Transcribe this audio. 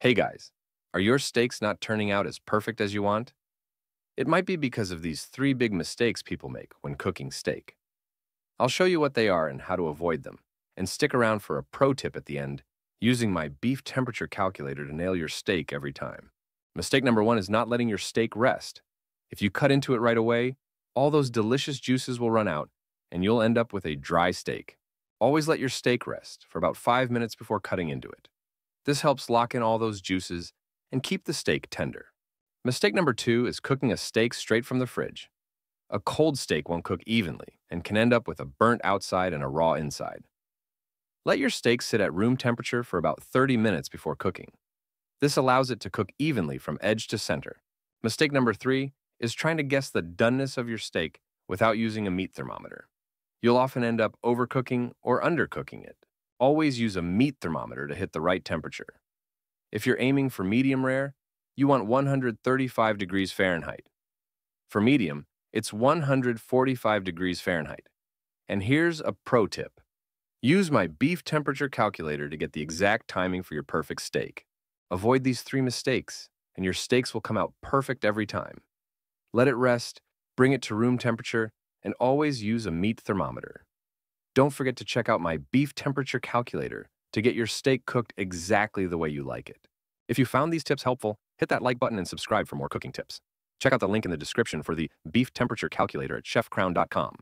Hey guys, are your steaks not turning out as perfect as you want? It might be because of these three big mistakes people make when cooking steak. I'll show you what they are and how to avoid them, and stick around for a pro tip at the end using my beef temperature calculator to nail your steak every time. Mistake number one is not letting your steak rest. If you cut into it right away, all those delicious juices will run out, and you'll end up with a dry steak. Always let your steak rest for about five minutes before cutting into it. This helps lock in all those juices and keep the steak tender. Mistake number two is cooking a steak straight from the fridge. A cold steak won't cook evenly and can end up with a burnt outside and a raw inside. Let your steak sit at room temperature for about 30 minutes before cooking. This allows it to cook evenly from edge to center. Mistake number three is trying to guess the doneness of your steak without using a meat thermometer. You'll often end up overcooking or undercooking it always use a meat thermometer to hit the right temperature. If you're aiming for medium rare, you want 135 degrees Fahrenheit. For medium, it's 145 degrees Fahrenheit. And here's a pro tip. Use my beef temperature calculator to get the exact timing for your perfect steak. Avoid these three mistakes, and your steaks will come out perfect every time. Let it rest, bring it to room temperature, and always use a meat thermometer. Don't forget to check out my beef temperature calculator to get your steak cooked exactly the way you like it. If you found these tips helpful, hit that like button and subscribe for more cooking tips. Check out the link in the description for the beef temperature calculator at chefcrown.com.